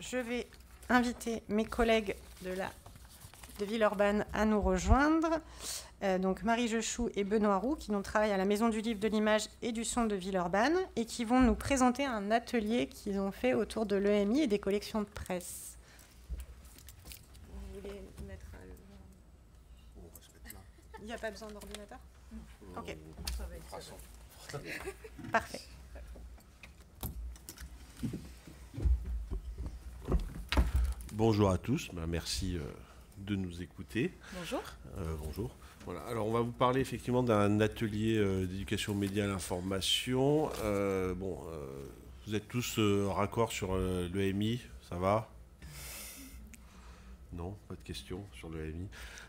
je vais inviter mes collègues de la de Villeurbanne à nous rejoindre. Euh, donc Marie Jechou et Benoît Roux, qui travaillent à la Maison du Livre, de l'Image et du Son de Villeurbanne, et qui vont nous présenter un atelier qu'ils ont fait autour de l'EMI et des collections de presse. Vous voulez mettre un... Oh, Il n'y a pas besoin d'ordinateur euh, Ok. Parfait. Bonjour à tous, ben, merci euh, de nous écouter. Bonjour. Euh, bonjour. Alors, on va vous parler effectivement d'un atelier euh, d'éducation média à l'information. bon, vous êtes tous raccord sur l'EMI, ça va Non, pas de question sur l'EMI.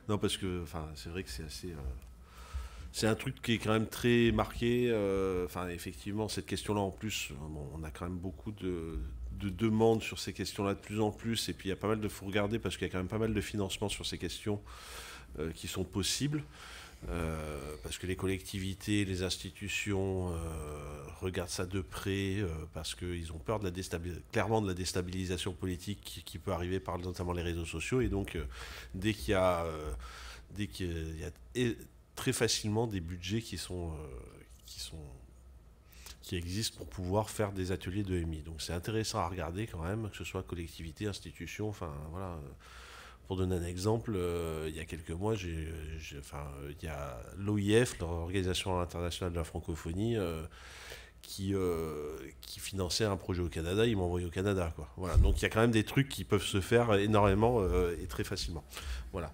Non, parce que, c'est vrai que c'est assez. c'est un truc qui est quand même très marqué. Enfin, effectivement, cette question-là en plus, hein, on a quand même beaucoup de de demandes sur ces questions-là de plus en plus. Et puis il y a pas mal de faut regarder parce qu'il y a quand même pas mal de financements sur ces questions euh, qui sont possibles. Euh, parce que les collectivités, les institutions euh, regardent ça de près, parce qu'ils ont peur de la clairement de la déstabilisation politique qui, peut arriver par notamment les réseaux sociaux. Et donc, dès qu'il y a, dès qu'il très facilement des budgets qui sont qui existent pour pouvoir faire des ateliers de MI. Donc c'est intéressant à regarder quand même, que ce soit collectivité, institution, enfin voilà. Pour donner un exemple, euh, il y a quelques mois, j'ai, il y a l'OIF, l'Organisation internationale de la francophonie, euh, qui, euh, qui finançait un projet au Canada, ils m'ont envoyé au Canada. Quoi. Voilà. Donc il y a quand même des trucs qui peuvent se faire énormément et très facilement. Voilà.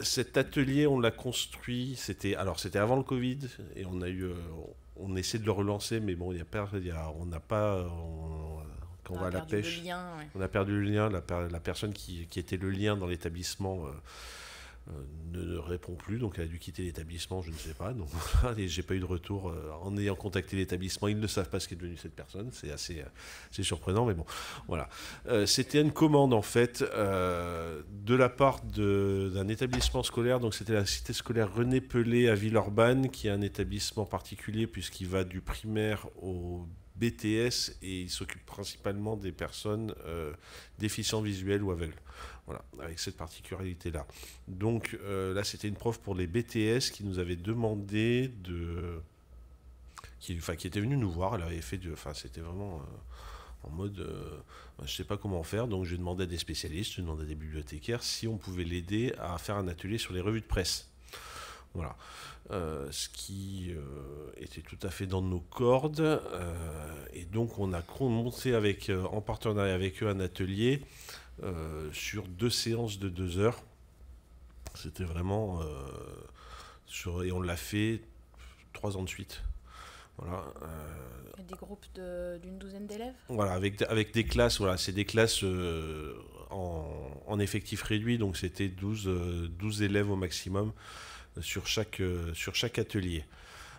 cet atelier, on l'a construit, c'était alors c'était avant le Covid, et on a eu, on essaie de le relancer, mais bon, il y a pas, on n'a pas, quand on, va à la pêche, lien, on a perdu le lien. La, la personne qui, qui, était le lien dans l'établissement euh, euh, ne répond plus, donc elle a dû quitter l'établissement, je ne sais pas. Donc j'ai pas eu de retour euh, en ayant contacté l'établissement. Ils ne savent pas ce qu'est devenu cette personne. C'est assez, euh, surprenant, mais bon, voilà. c'était une commande en fait de la part d'un établissement scolaire. Donc c'était la cité scolaire René Pelé à Villeurbanne, qui est un établissement particulier puisqu'il va du primaire au BTS et il s'occupe principalement des personnes déficientes visuelles ou aveugles. Voilà, avec cette particularité-là. Donc euh, là, c'était une prof pour les BTS qui nous avait demandé de... Qui, enfin, qui était venue nous voir, elle avait fait du... Enfin, c'était vraiment... Euh, en mode Je euh, je sais pas comment faire, donc je demandais à des spécialistes, je demandais à des bibliothécaires si on pouvait l'aider à faire un atelier sur les revues de presse. Voilà. ce qui était tout à fait dans nos cordes. et donc on a monté avec, en partenariat avec eux un atelier euh, sur deux séances de deux heures. C'était vraiment. Euh, et on l'a fait trois ans de suite. Voilà. Euh, des groupes d'une douzaine d'élèves Voilà, avec, avec des classes, voilà, c'est des classes en, effectif réduit, donc c'était 12, élèves au maximum sur chaque, sur chaque atelier.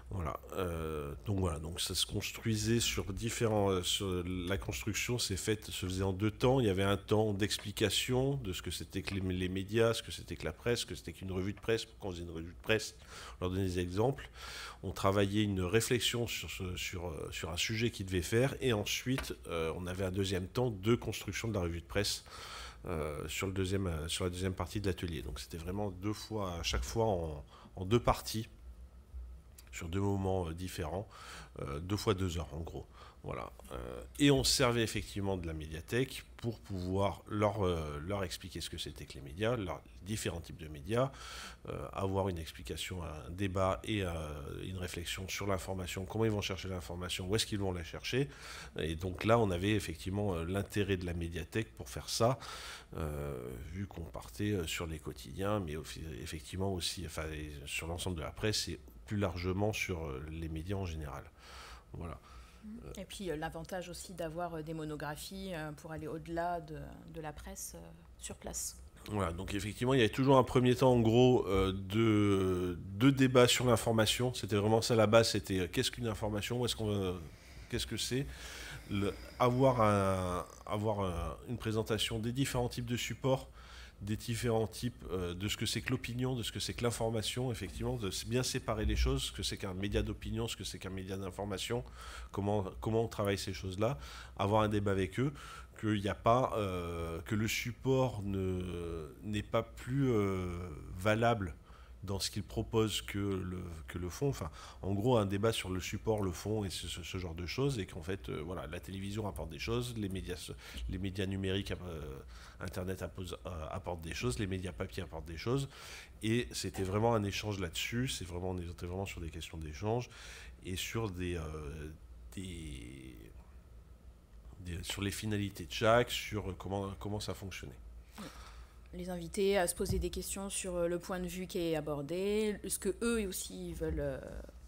Voilà. Euh, donc voilà, donc ça se construisait sur différents. Euh, la construction s'est faite, se faisait en deux temps. Il y avait un temps d'explication de ce que c'était que les, médias, ce que c'était que la presse, ce que c'était qu'une revue de presse. pourquoi on faisait une revue de presse, on leur donnait des exemples. On travaillait une réflexion sur, euh, sur, un sujet qu'ils devaient faire. Et ensuite, on avait un deuxième temps de construction de la revue de presse. sur, le deuxième, sur la deuxième partie de l'atelier. Donc c'était vraiment deux fois, à chaque fois en deux parties sur deux moments euh, différents, euh, deux fois deux heures en gros. Voilà. Euh, et on servait effectivement de la médiathèque pour pouvoir leur, leur expliquer ce que c'était que les médias, leurs différents types de médias, avoir une explication, un débat et une réflexion sur l'information, comment ils vont chercher l'information, où est-ce qu'ils vont la chercher. Et donc là, on avait effectivement l'intérêt de la médiathèque pour faire ça, vu qu'on partait sur les quotidiens, mais effectivement aussi sur l'ensemble de la presse plus largement sur euh, les médias en général. Voilà. Et puis euh, l'avantage aussi d'avoir euh, des monographies pour aller au-delà de, la presse sur place. Voilà, donc effectivement, il y avait toujours un premier temps, en gros, de, de débat sur l'information. C'était vraiment ça la base, c'était qu'est-ce qu'une information, qu'est-ce que c'est avoir, un, avoir une présentation des différents types de supports, des différents types, euh, de ce que c'est que l'opinion, de ce que c'est que l'information, effectivement, de bien séparer les choses, ce que c'est qu'un média d'opinion, ce que c'est qu'un média d'information, comment, comment on travaille ces choses-là, avoir un débat avec eux, a pas, euh, que le support n'est pas plus euh, valable dans ce qu'il propose que le, que le fond. Enfin, en gros, un débat sur le support, le fond et ce, genre de choses, et qu'en fait, euh, voilà, la télévision apporte des choses, les médias, les médias numériques, euh, Internet euh, apporte des choses, les médias papier apportent des choses, et c'était vraiment un échange là-dessus. C'est vraiment, on était vraiment sur des questions d'échange et sur des, sur les finalités de chaque, sur comment comment ça fonctionnait les inviter à se poser des questions sur euh, le point de vue qui est abordé, ce que eux aussi veulent euh,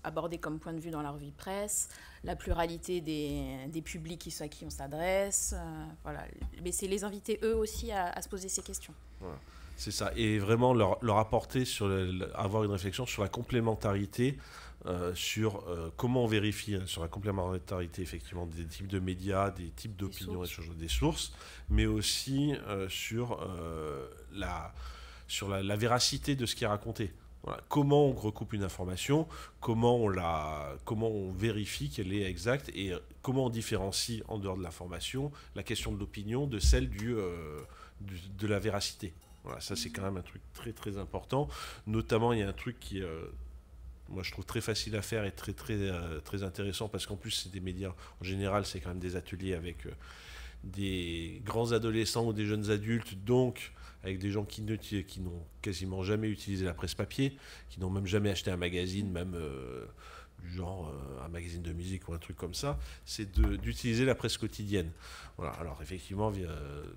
aborder comme point de vue dans leur vie presse, la pluralité des, des publics à qui on s'adresse. Euh, voilà. Mais c'est les inviter eux aussi à, se poser ces questions. C'est ça. Et vraiment leur, apporter, sur avoir une réflexion sur la complémentarité euh, sur euh, comment on vérifie hein, sur la complémentarité effectivement des types de médias, des types d'opinions et sur des sources, mais aussi euh, sur, la, sur la, véracité de ce qui est raconté. Comment on recoupe une information, comment on, la, comment on vérifie qu'elle est exacte et comment on différencie en dehors de l'information la question de l'opinion de celle du, de la véracité. Voilà, ça c'est mmh. quand même un truc très très important. Notamment, il y a un truc qui est moi je trouve très facile à faire et très très euh, très intéressant parce qu'en plus c'est des médias en général c'est quand même des ateliers avec euh, des grands adolescents ou des jeunes adultes donc avec des gens qui qui n'ont quasiment jamais utilisé la presse papier qui n'ont même jamais acheté un magazine même euh, du genre un magazine de musique ou un truc comme ça, c'est d'utiliser la presse quotidienne. Voilà. Alors effectivement, via,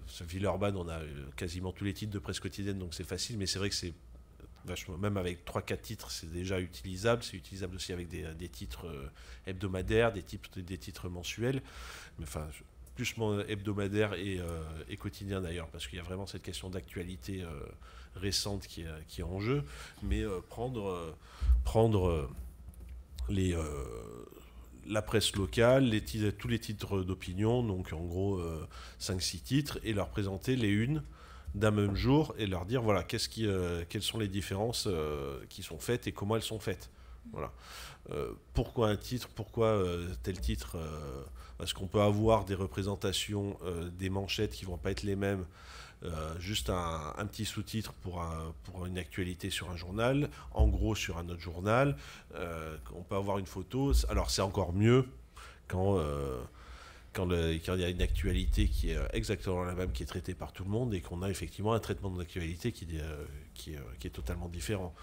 ce Villeurbanne, on a quasiment tous les titres de presse quotidienne, donc c'est facile, mais c'est vrai que c'est vachement, même avec 3-4 titres, c'est déjà utilisable. C'est utilisable aussi avec des, des, titres euh, hebdomadaires, des, types, des titres mensuels. Mais enfin, plus hebdomadaire et, euh, et quotidien d'ailleurs, parce qu'il y a vraiment cette question d'actualité euh, récente qui est, qui est, en jeu. Mais prendre, prendre les, la presse locale, les tous les titres d'opinion, donc en gros 5-6 titres, et leur présenter les unes d'un même jour et leur dire voilà qu'est-ce qui, euh, quelles sont les différences euh, qui sont faites et comment elles sont faites. Voilà. Euh, pourquoi un titre Pourquoi tel titre Parce qu'on peut avoir des représentations, des manchettes qui vont pas être les mêmes. juste un, un petit sous-titre pour, pour une actualité sur un journal, en gros sur un autre journal. on peut avoir une photo. Alors c'est encore mieux quand quand, il y a une actualité qui est euh, exactement la même, qui est traitée par tout le monde, et qu'on a effectivement un traitement de l'actualité qui, euh, euh, qui, est totalement différent.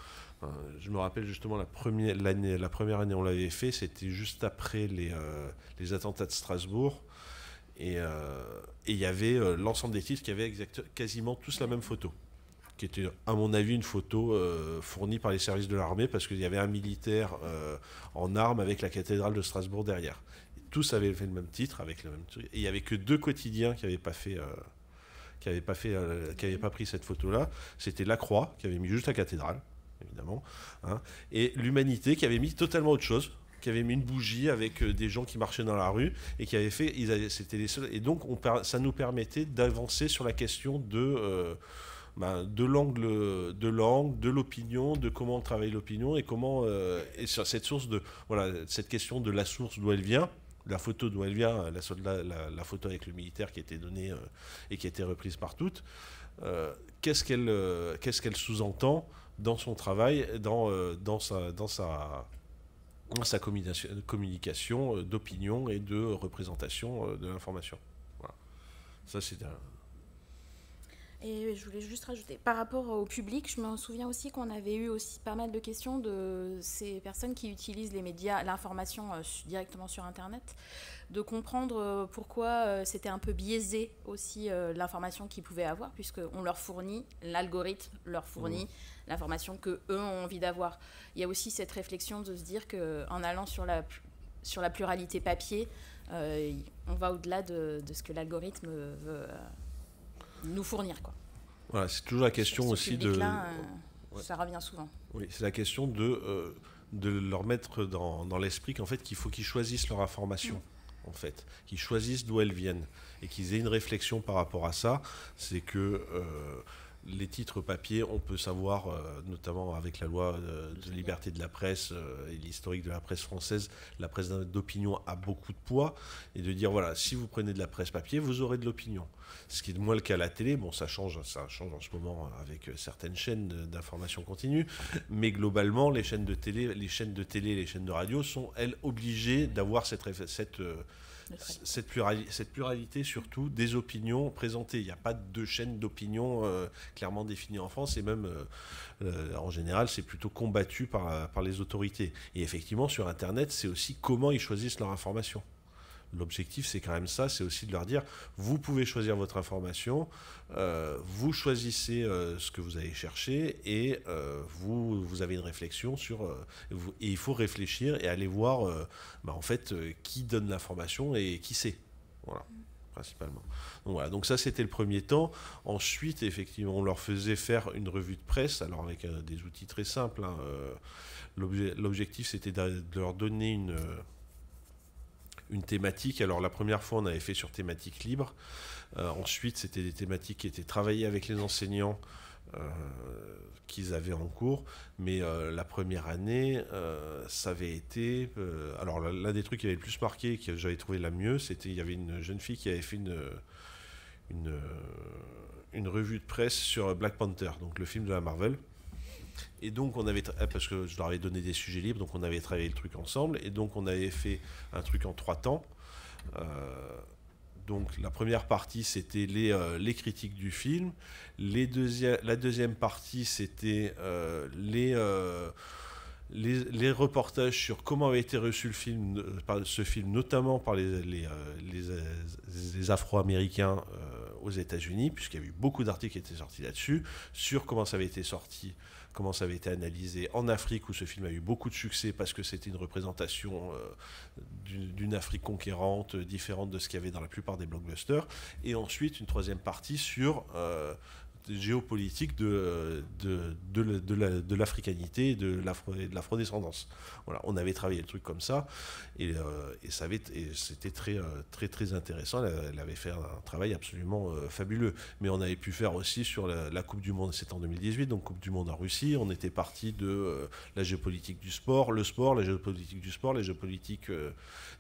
Je me rappelle justement la première, année, la première année on l'avait fait, c'était juste après les, attentats de Strasbourg. Et il y avait l'ensemble des titres qui avaient quasiment tous la même photo, qui était à mon avis une photo fournie par les services de l'armée parce qu'il y avait un militaire en armes avec la cathédrale de Strasbourg derrière tous avaient fait le même titre avec le même Et il n'y avait que deux quotidiens qui n'avaient pas fait. Euh, qui n'avaient pas, fait, euh, qui pas pris cette photo-là, c'était La Croix, qui avait mis juste la cathédrale, évidemment, hein, et l'Humanité, qui avait mis totalement autre chose, qui avait mis une bougie avec euh, des gens qui marchaient dans la rue, et qui avait fait, c'était les seuls, et donc on, ça nous permettait d'avancer sur la question de... Ben, de l'angle de l'angle de l'opinion de comment on travaille l'opinion et comment et sur cette source de voilà cette question de la source d'où elle vient la photo d'où elle vient, la, la, photo avec le militaire qui a été donnée euh, et qui a été reprise par toutes, euh, euh, qu'est-ce qu'elle sous-entend dans son travail, dans, dans sa, dans sa, communication, communication d'opinion et de représentation de l'information. Voilà. Ça, c'est un, et je voulais juste rajouter, par rapport au public, je me souviens aussi qu'on avait eu aussi pas mal de questions de ces personnes qui utilisent les médias, l'information euh, directement sur Internet, de comprendre euh, pourquoi euh, c'était un peu biaisé aussi l'information qu'ils pouvaient avoir, puisqu'on leur fournit, l'algorithme leur fournit mmh. l'information que eux ont envie d'avoir. Il y a aussi cette réflexion de se dire qu'en allant sur la, sur la pluralité papier, on va au-delà de, de, ce que l'algorithme veut nous fournir. Quoi. Voilà, c'est toujours la question aussi de. Euh, ça revient souvent. Oui, c'est la question de, euh, de leur mettre dans, l'esprit qu'en fait, qu'il faut qu'ils choisissent leur information. Mm. en fait, qu'ils choisissent d'où elles viennent et qu'ils aient une réflexion par rapport à ça. C'est que euh, les titres papier, on peut savoir, euh, notamment avec la loi euh, de liberté de la presse euh, et l'historique de la presse française, la presse d'opinion a beaucoup de poids, et de dire, voilà, si vous prenez de la presse papier, vous aurez de l'opinion. Ce qui est moins le cas à la télé, bon, ça change, ça change en ce moment avec certaines chaînes d'information continue, mais globalement, les chaînes de télé, les chaînes de télé, les chaînes de radio sont, elles, obligées d'avoir cette... cette cette, pluralité, surtout des opinions présentées. Il n'y a pas de chaîne d'opinion euh, clairement définie en France et même euh, euh, en général c'est plutôt combattu par les autorités. Et effectivement sur Internet c'est aussi comment ils choisissent leur information. L'objectif, c'est quand même ça, c'est aussi de leur dire, vous pouvez choisir votre information, euh, vous choisissez euh, ce que vous allez chercher et euh, vous, vous avez une réflexion sur... Vous, et il faut réfléchir et aller voir, bah, en fait, qui donne l'information et qui sait. Voilà, principalement. Donc, voilà. Donc ça, c'était le premier temps. Ensuite, effectivement, on leur faisait faire une revue de presse, alors avec des outils très simples. Hein, l'objectif, c'était de leur donner une une thématique. Alors la première fois, on avait fait sur thématique libre. Euh, ensuite, c'était des thématiques qui étaient travaillées avec les enseignants euh, qu'ils avaient en cours. Mais euh, la première année, ça avait été... alors l'un des trucs qui avait le plus marqué, que j'avais trouvé la mieux, c'était il y avait une jeune fille qui avait fait une... une, une revue de presse sur Black Panther, donc le film de la Marvel. Et donc, on avait, euh, parce que je leur avais donné des sujets libres, donc on avait travaillé le truc ensemble. Et donc, on avait fait un truc en trois temps. Euh, donc, la première partie, c'était les, euh, critiques du film. la deuxième partie, c'était les, reportages sur comment avait été reçu le film, ce film, notamment par les, les Afro-Américains aux États-Unis, puisqu'il y a eu beaucoup d'articles qui étaient sortis là-dessus, sur comment ça avait été sorti comment ça avait été analysé en Afrique, où ce film a eu beaucoup de succès parce que c'était une représentation euh, d'une Afrique conquérante, euh, différente de ce qu'il y avait dans la plupart des blockbusters. Et ensuite, une troisième partie sur euh, géopolitique de, de, de l'africanité de, de l'afrodescendance. Voilà, on avait travaillé le truc comme ça, et, euh, et, et c'était très, euh, très, très intéressant. Elle, avait fait un travail absolument euh, fabuleux. Mais on avait pu faire aussi sur la, Coupe du Monde, c'était en 2018, donc Coupe du Monde en Russie, on était parti de la géopolitique du sport, le sport, la géopolitique du sport, la géopolitique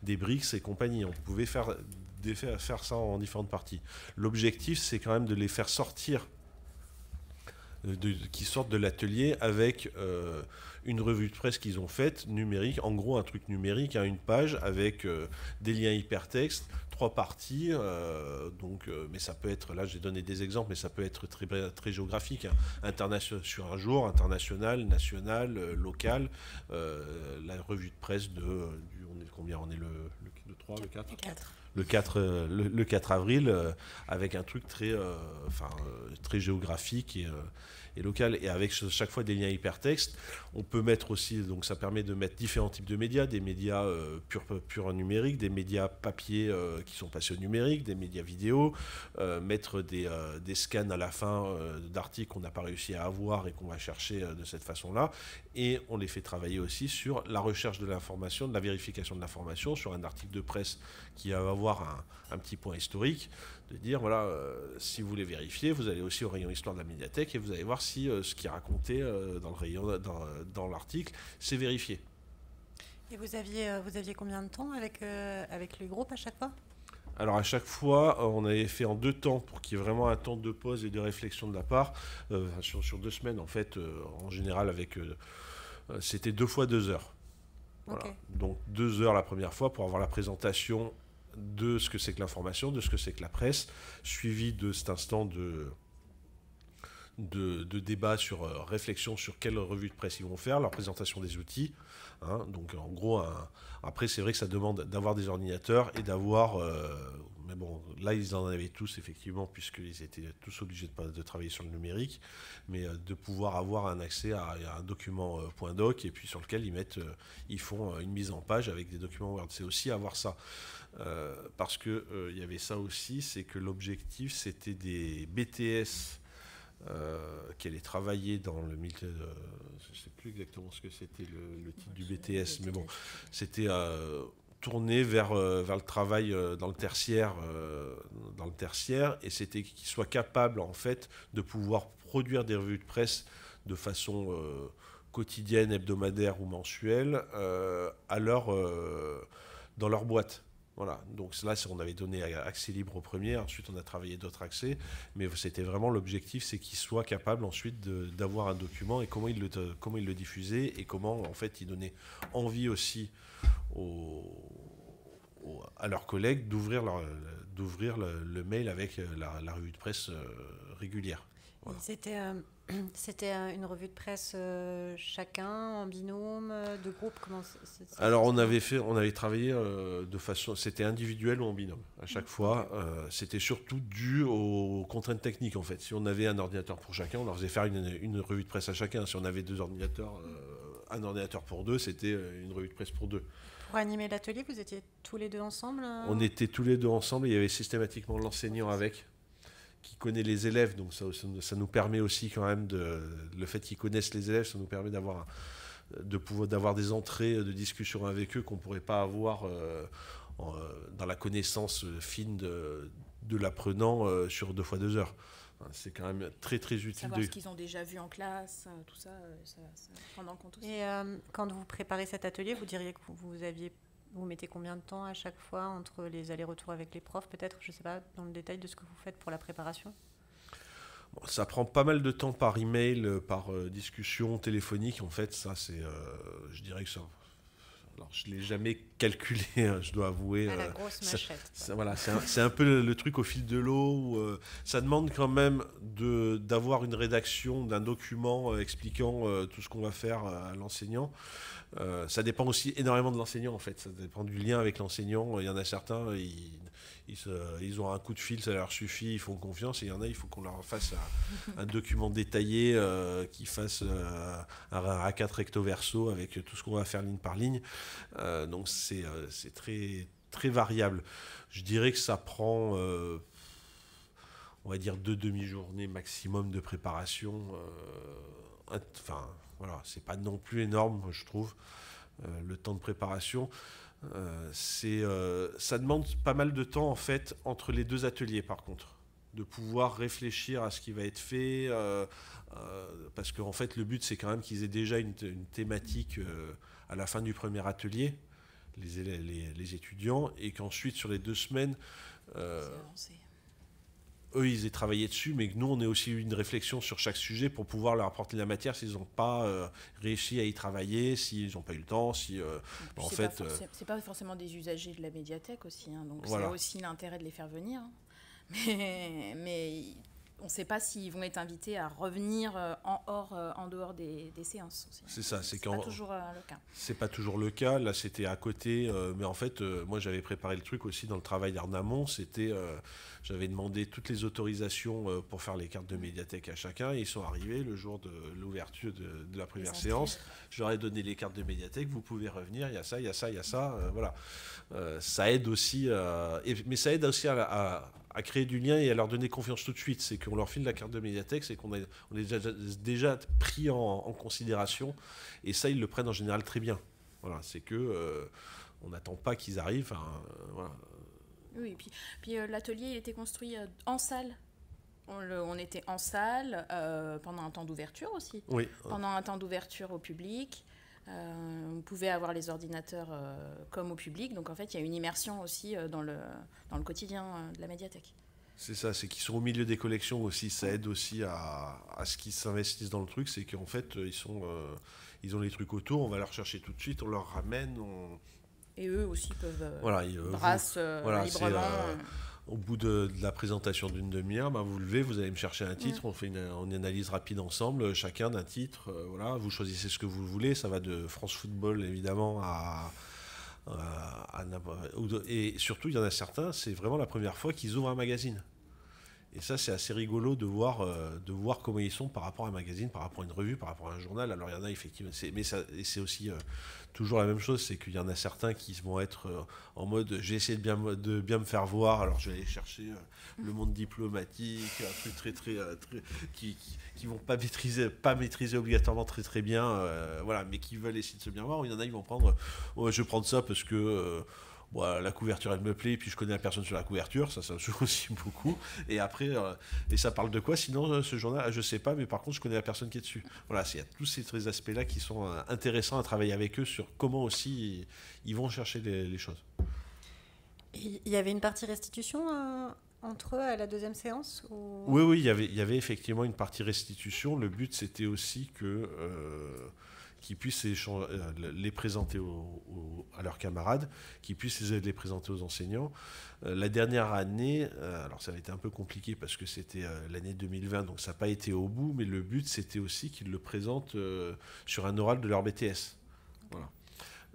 des BRICS et compagnie. On pouvait faire, faire ça en différentes parties. L'objectif, c'est quand même de les faire sortir euh, qui sortent de l'atelier avec euh, une revue de presse qu'ils ont faite, numérique, en gros un truc numérique, à hein, une page avec euh, des liens hypertextes, trois parties. donc, mais ça peut être, là j'ai donné des exemples, mais ça peut être très, très géographique, hein. international, sur un jour, international, national, local, la revue de presse de, on est combien On est le, le, le 3, le 4 Le 4 le 4, euh, le, avril euh, avec un truc très, euh, très géographique et local et avec chaque fois des liens hypertextes. On peut mettre aussi, donc ça permet de mettre différents types de médias, des médias purs en numériques, des médias papier qui sont passés au numérique, des médias vidéo, mettre des, des, scans à la fin d'articles qu'on n'a pas réussi à avoir et qu'on va chercher de cette façon-là, et on les fait travailler aussi sur la recherche de l'information, de la vérification de l'information, sur un article de presse qui va avoir un, petit point historique, de dire, voilà, euh, si vous voulez vérifier, vous allez aussi au rayon histoire de la médiathèque et vous allez voir si euh, ce qui est raconté euh, dans le rayon, dans, l'article, c'est vérifié. Et vous aviez, vous aviez combien de temps avec, avec le groupe à chaque fois alors à chaque fois, on avait fait en deux temps pour qu'il y ait vraiment un temps de pause et de réflexion de la part. sur, sur, deux semaines, en fait, en général avec... Euh, c'était deux fois deux heures. Donc deux heures la première fois pour avoir la présentation de ce que c'est que l'information, de ce que c'est que la presse, suivi de cet instant de, de, débat sur euh, réflexion sur quelle revue de presse ils vont faire, leur présentation des outils. Hein. donc en gros, après c'est vrai que ça demande d'avoir des ordinateurs et d'avoir... Euh, mais bon, là, ils en avaient tous, effectivement, puisqu'ils étaient tous obligés de, travailler sur le numérique, mais euh, de pouvoir avoir un accès à, un document euh, .doc, et puis sur lequel ils mettent, euh, ils font une mise en page avec des documents Word. C'est aussi avoir ça. parce que il y avait ça aussi, c'est que l'objectif, c'était des BTS euh, qui allaient travailler dans le je sais plus exactement ce que c'était le, titre du BTS, mais bon, c'était tourner vers, euh, vers le travail euh, dans le tertiaire, euh, dans le tertiaire et c'était qu'ils soient capable en fait de pouvoir produire des revues de presse de façon quotidienne, hebdomadaire ou mensuelle à dans leur boîte. Voilà, donc là, on avait donné accès libre aux premières, ensuite on a travaillé d'autres accès, mais c'était vraiment l'objectif, c'est qu'ils soient capables ensuite d'avoir un document et comment ils le, comment ils le diffusaient et comment en fait ils donnaient envie aussi à leurs collègues d'ouvrir le, mail avec euh, la, revue de presse euh, régulière. C'était euh, une revue de presse chacun, en binôme, de groupe Alors on avait, fait, on avait travaillé de façon... C'était individuel ou en binôme à chaque mhm. fois. c'était surtout dû aux contraintes techniques en fait. Si on avait un ordinateur pour chacun, on leur faisait faire une, une revue de presse à chacun. Si on avait deux ordinateurs, un ordinateur pour deux, c'était une revue de presse pour deux. Pour animer l'atelier, vous étiez tous les deux ensemble euh On était tous les deux ensemble. Il y avait systématiquement l'enseignant avec, qui connaît les élèves. Donc ça, nous permet aussi quand même de le fait qu'ils connaissent les élèves, ça nous permet d'avoir de pouvoir d'avoir des entrées de discussion avec eux qu'on ne pourrait pas avoir euh, euh, dans la connaissance fine de, l'apprenant sur deux fois deux heures. C'est quand même très très utile. Savoir de... ce qu'ils ont déjà vu en classe, euh, tout ça, euh, ça, ça prend en compte aussi. Et euh, quand vous préparez cet atelier, vous diriez que vous, aviez, vous mettez combien de temps à chaque fois entre les allers-retours avec les profs, peut-être, je ne sais pas, dans le détail de ce que vous faites pour la préparation. Bon, ça prend pas mal de temps par email, par discussion téléphonique. En fait, ça, c'est, je dirais que ça, alors, je ne l'ai jamais calculé, hein, je dois avouer. Ah, euh, voilà, c'est un, peu le, truc au fil de l'eau. Euh, ça demande quand même d'avoir une rédaction d'un document euh, expliquant tout ce qu'on va faire à l'enseignant. ça dépend aussi énormément de l'enseignant, en fait. Ça dépend du lien avec l'enseignant. Il y en a certains, ils ils, ont un coup de fil, ça leur suffit, ils font confiance. Et il y en a, il faut qu'on leur fasse un, document détaillé euh, qui fasse euh, un A4 recto verso avec tout ce qu'on va faire ligne par ligne. Euh, donc c'est très, très variable. Je dirais que ça prend, on va dire, deux demi-journées maximum de préparation. enfin, voilà, c'est pas non plus énorme, je trouve, le temps de préparation. Euh, c'est, euh, ça demande pas mal de temps en fait entre les deux ateliers par contre, de pouvoir réfléchir à ce qui va être fait, euh, parce qu'en fait le but c'est quand même qu'ils aient déjà une, thématique à la fin du premier atelier, les, les étudiants, et qu'ensuite sur les deux semaines, eux, ils aient travaillé dessus, mais que nous, on ait aussi eu une réflexion sur chaque sujet pour pouvoir leur apporter la matière s'ils n'ont pas euh, réussi à y travailler, s'ils n'ont pas eu le temps, si. Euh, en fait. C'est pas forcément des usagers de la médiathèque aussi, hein, donc c'est aussi l'intérêt de les faire venir. Mais, mais on ne sait pas s'ils vont être invités à revenir euh, en euh, en dehors des, séances. C'est ça, c'est pas toujours euh, le cas. C'est pas toujours le cas. Là, c'était à côté, mais en fait, moi, j'avais préparé le truc aussi dans le travail d'Arnamon. C'était, j'avais demandé toutes les autorisations pour faire les cartes de médiathèque à chacun. ils sont arrivés le jour de l'ouverture de, la première séance. Je leur ai donné les cartes de médiathèque. Vous pouvez revenir. Il y a ça, il y a ça, il y a ça. voilà. ça aide aussi, mais ça aide aussi à à créer du lien et à leur donner confiance tout de suite. C'est qu'on leur file la carte de médiathèque, c'est qu'on est déjà, déjà pris en, considération. Et ça, ils le prennent en général très bien. Voilà, c'est que euh, on n'attend pas qu'ils arrivent. Euh, oui, et puis, euh, l'atelier, il était construit en salle. On, on, était en salle pendant un temps d'ouverture aussi. Oui. Pendant un temps d'ouverture au public. Euh, on pouvait avoir les ordinateurs euh, comme au public. Donc en fait, il y a une immersion aussi euh, dans, le, dans le quotidien de la médiathèque. C'est ça, c'est qu'ils sont au milieu des collections aussi. Ça aide aussi à, ce qu'ils s'investissent dans le truc. C'est qu'en fait, ils, sont, ils ont les trucs autour. On va leur chercher tout de suite, on leur ramène. Et eux aussi peuvent voilà, ils, brassent voilà, au bout de, la présentation d'une demi-heure, ben, vous levez, vous allez me chercher un titre, on fait une, analyse rapide ensemble, chacun d'un titre. Euh, voilà, vous choisissez ce que vous voulez. Ça va de France Football évidemment à et surtout, il y en a certains, c'est vraiment la première fois qu'ils ouvrent un magazine. Et ça, c'est assez rigolo de voir, euh, de voir comment ils sont par rapport à un magazine, par rapport à une revue, par rapport à un journal. Alors, il y en a effectivement, mais c'est aussi euh, toujours la même chose c'est qu'il y en a certains qui vont être euh, en mode j'ai essayé de bien, de bien me faire voir, alors je vais aller chercher le monde diplomatique, un truc très, très, qui, qui, vont pas maîtriser, pas maîtriser obligatoirement très, très bien, voilà, mais qui veulent essayer de se bien voir. il y en a, ils vont prendre je vais prendre ça parce que euh, la couverture elle me plaît, puis je connais la personne sur la couverture, ça, ça me joue aussi beaucoup. Et après, euh, et ça parle de quoi sinon euh, ce journal ah, Je sais pas, mais par contre, je connais la personne qui est dessus. Voilà, il y a tous ces trois aspects-là qui sont intéressants à travailler avec eux sur comment aussi ils, vont chercher les, choses. Il y avait une partie restitution entre eux à la deuxième séance Oui, oui, il y, avait, il y avait effectivement une partie restitution. Le but, c'était aussi que qu'ils puissent euh, les présenter à leurs camarades, qu'ils puissent les, les présenter aux enseignants. Euh, la dernière année, euh, alors ça a été un peu compliqué parce que c'était l'année 2020, donc ça n'a pas été au bout, mais le but c'était aussi qu'ils le présentent sur un oral de leur BTS. Voilà.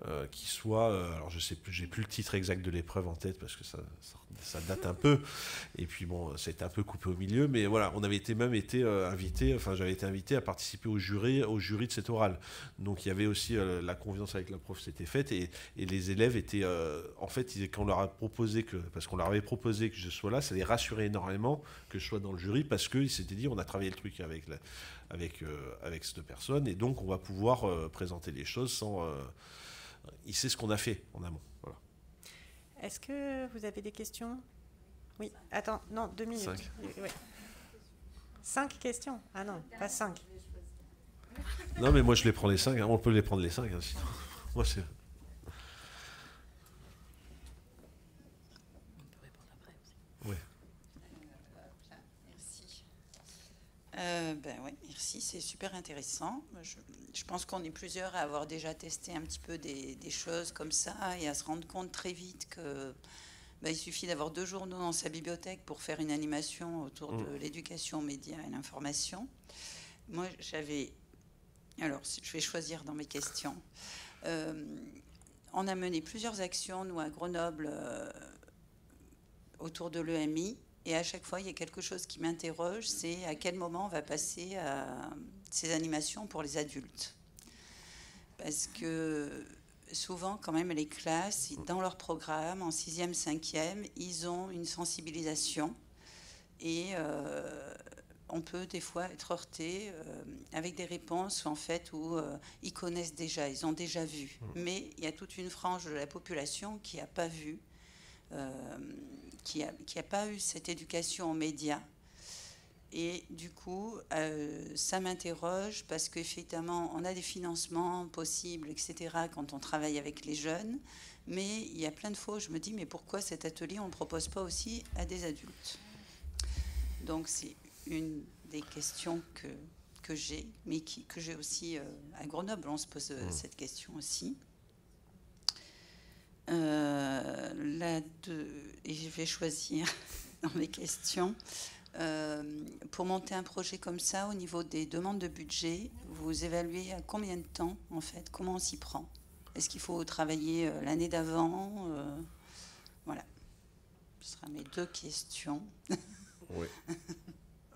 Euh, qui soit, euh, alors je sais plus, j'ai plus le titre exact de l'épreuve en tête parce que ça, ça, date un peu. Et puis bon, c'est un peu coupé au milieu, mais voilà, on avait été même été euh, invité, enfin j'avais été invité à participer au jury, au jury de cet oral. Donc il y avait aussi la confiance avec la prof s'était faite et, les élèves étaient, en fait, quand on leur a proposé que, parce qu'on leur avait proposé que je sois là, ça les rassurait énormément que je sois dans le jury parce qu'ils s'étaient dit on a travaillé le truc avec la, avec avec cette personne et donc on va pouvoir présenter les choses sans il sait ce qu'on a fait en amont. Voilà. Est-ce que vous avez des questions Oui, attends, non, deux minutes. Cinq. questions Ah non, pas cinq. Non, mais moi je les prends les cinq, hein. on peut les prendre les cinq. Hein, moi, c'est. Euh, ben oui, merci, c'est super intéressant. Je, pense qu'on est plusieurs à avoir déjà testé un petit peu des, choses comme ça et à se rendre compte très vite que ben, il suffit d'avoir deux journaux dans sa bibliothèque pour faire une animation autour de mm. l'éducation aux médias et l'information. Moi, j'avais. Alors, je vais choisir dans mes questions. Euh, on a mené plusieurs actions, nous, à Grenoble, euh, autour de l'EMI et à chaque fois, il y a quelque chose qui m'interroge, c'est à quel moment on va passer à euh, ces animations pour les adultes. Parce que souvent, quand même, les classes, dans leur programme, en 6e, 5e, ils ont une sensibilisation. Et euh, on peut des fois être heurté euh, avec des réponses en fait où ils connaissent déjà, ils ont déjà vu. Mmh. Mais il y a toute une frange de la population qui n'a pas vu qui n'a a pas eu cette éducation aux médias. Et du coup, euh, ça m'interroge parce qu'effectivement, on a des financements possibles, etc., quand on travaille avec les jeunes. Mais il y a plein de fois où je me dis, mais pourquoi cet atelier, on ne le propose pas aussi à des adultes Donc c'est une des questions que, j'ai, mais que j'ai aussi euh, à Grenoble, on se pose euh, mmh. cette question aussi. Euh, et je vais choisir dans mes questions. Euh, pour monter un projet comme ça, au niveau des demandes de budget, vous évaluez à combien de temps, en fait Comment on s'y prend Est-ce qu'il faut travailler euh, l'année d'avant Voilà. Ce sera mes deux questions. oui.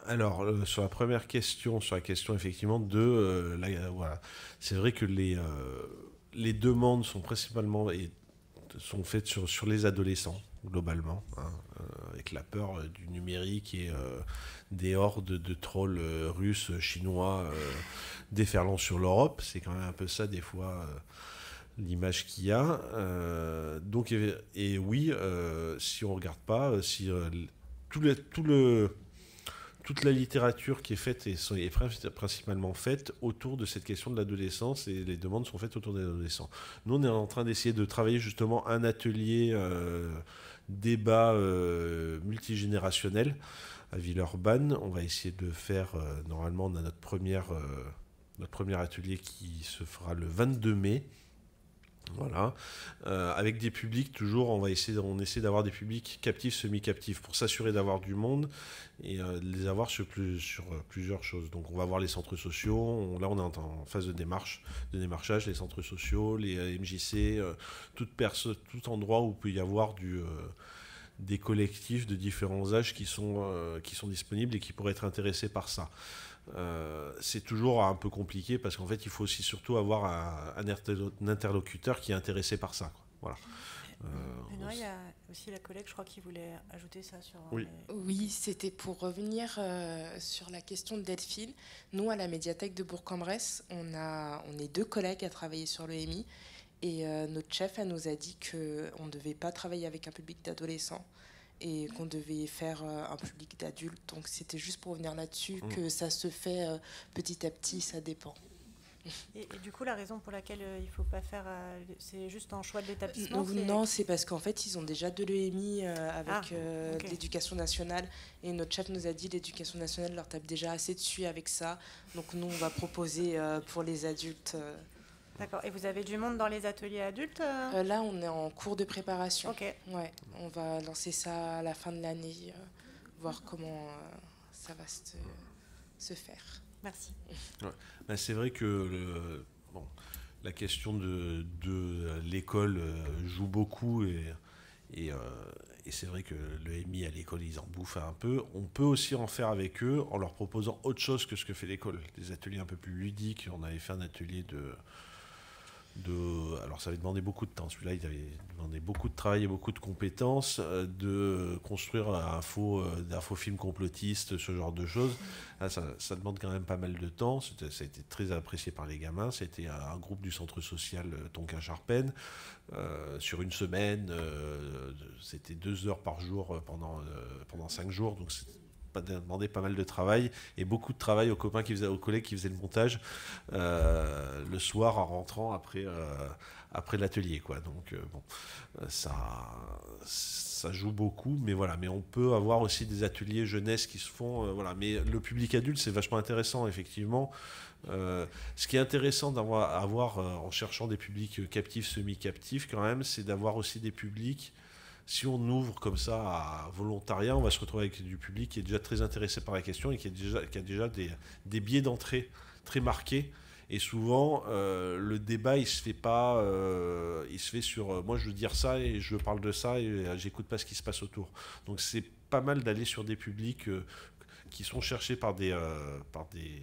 Alors, sur la première question, sur la question effectivement de. C'est vrai que les, les demandes sont principalement et sont faites sur, sur les adolescents, globalement, hein, euh, avec la peur euh, du numérique et euh, des hordes de trolls russes, chinois déferlant sur l'Europe. C'est quand même un peu ça, des fois l'image qu'il y a. donc, et, oui, si on regarde pas, si tout, le, tout le toute la littérature qui est faite et est principalement faite autour de cette question de l'adolescence et les demandes sont faites autour des adolescents. Nous, on est en train d'essayer de travailler justement un atelier euh, débat euh, multigénérationnel à Villeurbanne. On va essayer de faire, euh, normalement, on a notre, première, notre premier atelier qui se fera le 22 mai. Voilà. Euh, avec des publics, toujours, on va essayer, on essaie d'avoir des publics captifs, semi-captifs, pour s'assurer d'avoir du monde et euh, de les avoir sur, plus, sur euh, plusieurs choses. Donc, on va voir les centres sociaux. là, on est en, phase de démarche, de démarchage, les centres sociaux, les MJC, toute tout endroit où peut y avoir des collectifs de différents âges qui sont disponibles et qui pourraient être intéressés par ça. Euh, c'est toujours un peu compliqué parce qu'en fait, il faut aussi surtout avoir un, interlocuteur qui est intéressé par ça. Voilà. Euh, il y a aussi la collègue, je crois, qui voulait ajouter ça sur. Oui, euh, c'était pour revenir sur la question de Delphine. Nous, à la médiathèque de Bourg-en-Bresse, on, on est deux collègues à travailler sur le MI. Et notre chef, elle nous a dit qu'on ne devait pas travailler avec un public d'adolescents et qu'on devait faire euh, un public d'adultes. Donc c'était juste pour revenir là-dessus mmh. que ça se fait euh, petit à petit, ça dépend. Et, du coup, la raison pour laquelle euh, il ne faut pas faire, c'est juste un choix de l'établissement Non, c'est parce qu'en fait, ils ont déjà de l'EMI avec ah, l'éducation nationale. Et notre chef nous a dit l'éducation nationale leur tape déjà assez dessus avec ça. Donc nous, on va proposer pour les adultes. D'accord. Et vous avez du monde dans les ateliers adultes euh euh, Là, on est en cours de préparation. Ok. Ouais. On va lancer ça à la fin de l'année, euh, voir comment ça va se, se faire. Merci. Bah, c'est vrai que le, bon, la question de, de l'école joue beaucoup et, et, et c'est vrai que le MI à l'école, ils en bouffent un peu. On peut aussi en faire avec eux en leur proposant autre chose que ce que fait l'école. Des ateliers un peu plus ludiques. On avait fait un atelier de alors ça avait demandé beaucoup de temps. Celui-là, il avait demandé beaucoup de travail et beaucoup de compétences, euh, de construire euh, un faux, film complotiste, ce genre de choses. ça, demande quand même pas mal de temps. Ça a été très apprécié par les gamins. C'était un, groupe du centre social euh, Tonkin Charpen. sur une semaine, c'était deux heures par jour pendant, pendant cinq jours. Donc demandé pas mal de travail et beaucoup de travail aux copains qui faisait aux collègues qui faisaient le montage euh, le soir en rentrant après euh, après l'atelier quoi. Donc euh, bon, ça ça joue beaucoup, mais voilà. Mais on peut avoir aussi des ateliers jeunesse qui se font voilà. Mais le public adulte c'est vachement intéressant effectivement. ce qui est intéressant d'avoir avoir, en cherchant des publics captifs, semi-captifs quand même, c'est d'avoir aussi des publics si on ouvre comme ça à volontariat, on va se retrouver avec du public qui est déjà très intéressé par la question et qui, déjà, a déjà des, des biais d'entrée très marqués. Et souvent, euh, le débat, il se fait pas, euh, il se fait sur, euh, moi je veux dire ça et je parle de ça et j'écoute pas ce qui se passe autour. Donc c'est pas mal d'aller sur des publics qui sont cherchés par des, par des,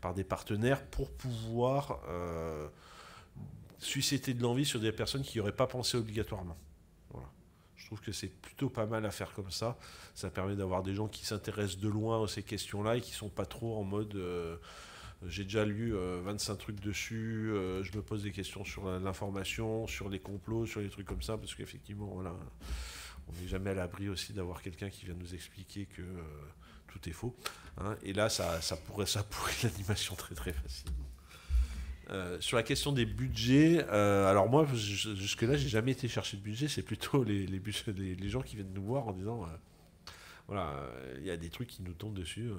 par des partenaires pour pouvoir susciter de l'envie sur des personnes qui n'y auraient pas pensé obligatoirement trouve que c'est plutôt pas mal à faire comme ça. Ça permet d'avoir des gens qui s'intéressent de loin à ces questions-là et qui sont pas trop en mode euh, j'ai déjà lu 25 euh, trucs dessus, euh, je me pose des questions sur l'information, sur les complots, sur les trucs comme ça, parce qu'effectivement, voilà, on n'est jamais à l'abri aussi d'avoir quelqu'un qui vient nous expliquer que tout est faux. Hein. et là, ça, pourrait, ça pourrait l'animation très très facilement. Euh, sur la question des budgets, euh, alors moi, jusque-là, j'ai jamais été chercher de budget. C'est plutôt les, les, gens qui viennent nous voir en disant, euh, voilà, il y a des trucs qui nous tombent dessus.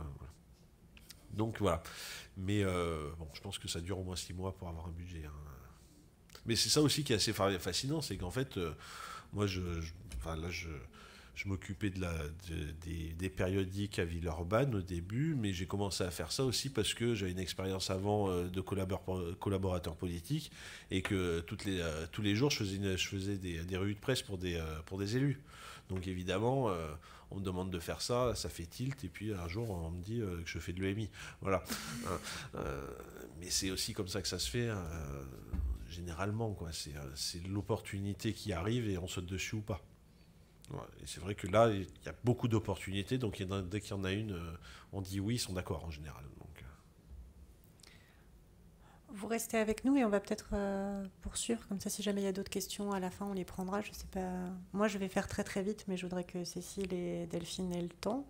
Donc voilà. Mais bon, je pense que ça dure au moins six mois pour avoir un budget. Hein. Mais c'est ça aussi qui est assez fascinant, c'est qu'en fait, moi, je, enfin, là, je, je m'occupais de la, des, périodiques à Villeurbanne au début, mais j'ai commencé à faire ça aussi parce que j'avais une expérience avant euh, de collaborateur politique et que toutes les, euh, tous les jours, je faisais, je faisais des, des, revues de presse pour des, euh, pour des élus. Donc évidemment, on me demande de faire ça, ça fait tilt, et puis un jour, on me dit que je fais de l'EMI. Voilà. mais c'est aussi comme ça que ça se fait, hein, généralement. C'est l'opportunité qui arrive et on saute dessus ou pas. Et c'est vrai que là, il y a beaucoup d'opportunités, donc dès qu'il y en a une, euh, on dit oui, ils sont d'accord en général. Euh. Vous restez avec nous et on va peut-être euh, poursuivre, comme ça si jamais il y a d'autres questions, à la fin on les prendra, je sais pas. Moi je vais faire très très vite, mais je voudrais que Cécile et Delphine aient le temps.